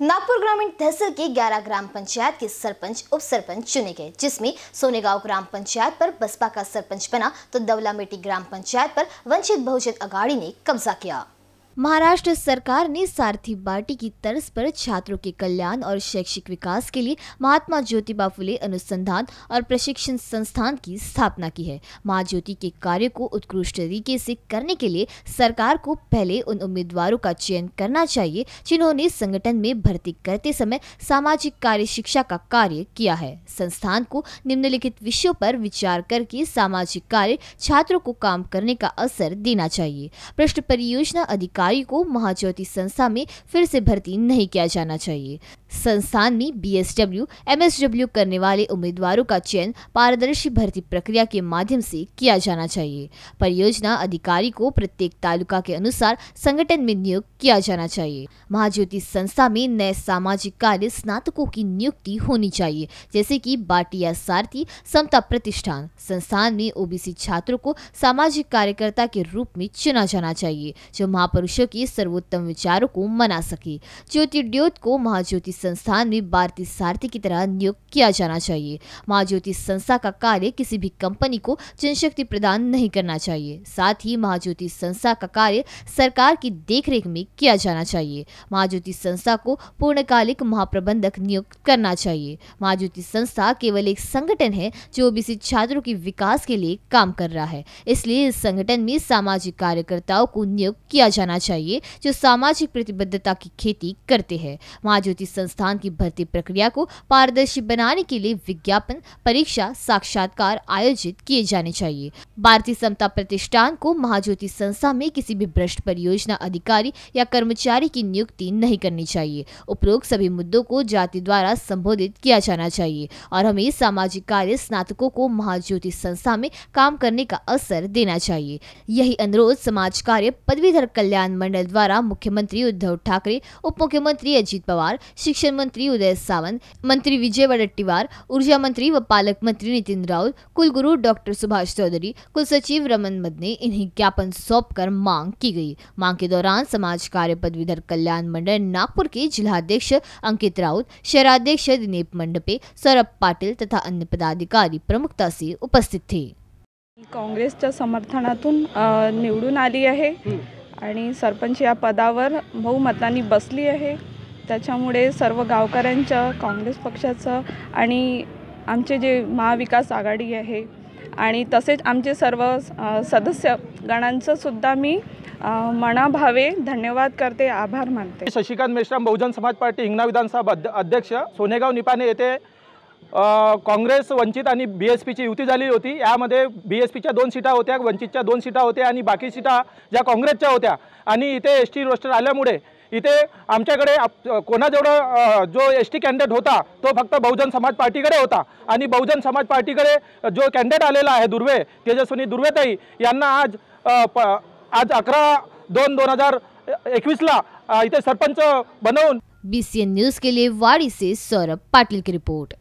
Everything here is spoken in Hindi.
नागपुर ग्रामीण तहसील के 11 ग्राम पंचायत के सरपंच उप सरपंच चुने गए जिसमें सोनेगांव ग्राम पंचायत पर बसपा का सरपंच बना तो दवलामेटी ग्राम पंचायत पर वंचित बहुजन अघाड़ी ने कब्जा किया महाराष्ट्र सरकार ने सारथी बाटी की तर्ज पर छात्रों के कल्याण और शैक्षिक विकास के लिए महात्मा ज्योतिबा फुले अनुसंधान और प्रशिक्षण संस्थान की स्थापना की है ज्योति के कार्य को उत्कृष्ट तरीके से करने के लिए सरकार को पहले उन उम्मीदवारों का चयन करना चाहिए जिन्होंने संगठन में भर्ती करते समय सामाजिक कार्य शिक्षा का कार्य किया है संस्थान को निम्नलिखित विषयों पर विचार करके सामाजिक कार्य छात्रों को काम करने का अवसर देना चाहिए पृष्ठ परियोजना अधिकार अधिकारी को महाज्योति संस्था में फिर से भर्ती नहीं किया जाना चाहिए संस्थान में बीएसडब्ल्यू एमएसडब्ल्यू करने वाले उम्मीदवारों का चयन पारदर्शी भर्ती प्रक्रिया के माध्यम से किया जाना चाहिए परियोजना अधिकारी को प्रत्येक तालुका के अनुसार संगठन में नियुक्त किया जाना चाहिए महाज्योति संस्था में नए सामाजिक कार्य स्नातकों की नियुक्ति होनी चाहिए जैसे की बाटिया सारथी समता प्रतिष्ठान संस्थान में ओबीसी छात्रों को सामाजिक कार्यकर्ता के रूप में चुना जाना चाहिए जो महापुरुषों के सर्वोत्तम विचारों को मना सके ज्योति ड्योत को महाज्योति संस्थान में भारतीय सारथी की तरह नियुक्त किया जाना चाहिए माँ ज्योति संस्था का कार्य किसी भी कंपनी को जनशक्ति प्रदान नहीं करना चाहिए साथ ही ज्योति संस्था का कार्य सरकार की देखरेख में किया जाना चाहिए ज्योति संस्था को पूर्णकालिक महाप्रबंधक नियुक्त करना चाहिए ज्योति संस्था केवल एक संगठन है जो ओबीसी छात्रों के विकास के लिए काम कर रहा है इसलिए इस संगठन में सामाजिक कार्यकर्ताओं को नियुक्त किया जाना चाहिए जो सामाजिक प्रतिबद्धता की खेती करते हैं ज्योति संस्था संस्थान की भर्ती प्रक्रिया को पारदर्शी बनाने के लिए विज्ञापन परीक्षा साक्षात्कार आयोजित किए जाने चाहिए भारतीय समता प्रतिष्ठान को महाज्योति संस्था में किसी भी भ्रष्ट परियोजना अधिकारी या कर्मचारी की नियुक्ति नहीं करनी चाहिए उपरोक्त सभी मुद्दों को जाति द्वारा संबोधित किया जाना चाहिए और हमें सामाजिक कार्य स्नातकों को महाज्योति संस्था में काम करने का अवसर देना चाहिए यही अनुरोध समाज कार्य पदवीधर कल्याण मंडल द्वारा मुख्यमंत्री उद्धव ठाकरे उप मुख्यमंत्री अजीत पवार शिक्षा शिक्षण मंत्री उदय सावंत मंत्री विजय वडट्टीवार ऊर्जा मंत्री व पालकमंत्री नितिन राउत कुलगुरु डॉक्टर सुभाष चौधरी कुल सचिव रमन मदने इन्हें ज्ञापन सौंपकर मांग की गई मांग के दौरान समाज कार्य पदवीधर कल्याण मंडल नागपुर के जिलाध्यक्ष अंकित राउत शहराध्यक्ष दिनेप मंडपे सौरभ पाटिल तथा अन्य पदाधिकारी प्रमुखता से उपस्थित थे कांग्रेस समर्थनातून निवडून है हम्म. सरपंच या पदावर बहुमतांनी बसली है त्याच्यामुळे सर्व गावकऱ्यांचं काँग्रेस पक्षाचं आणि आमचे जे महाविकास आघाडी आहे आणि तसेच आमचे सर्व सदस्य गणांचंसुद्धा मी मनाभावे धन्यवाद करते आभार मानते शशिकांत मेश्राम बहुजन समाज पार्टी हिंगणा विधानसभा अध्यक्ष सोनेगाव निपाने येथे काँग्रेस वंचित आणि बी एस पीची युती झाली होती यामध्ये बी एस पीच्या दोन सीटा होत्या वंचितच्या दोन सीटा होत्या आणि बाकी सीटा ज्या काँग्रेसच्या होत्या आणि इथे एस टी रोस्टर आल्यामुळे इथे आमच्याकडे आप कोणाजवळ जो एस टी कॅन्डिडेट होता तो फक्त बहुजन समाज पार्टीकडे होता आणि बहुजन समाज पार्टीकडे जो कॅन्डिडेट आलेला आहे दुर्वे तेजस्विनी दुर्वेताई यांना आज प आज अकरा दोन दोन हजार एकवीसला इथे सरपंच बनवून बीसीएन न्यूज़ के लिए वाड़ी से सौरभ पाटील की रिपोर्ट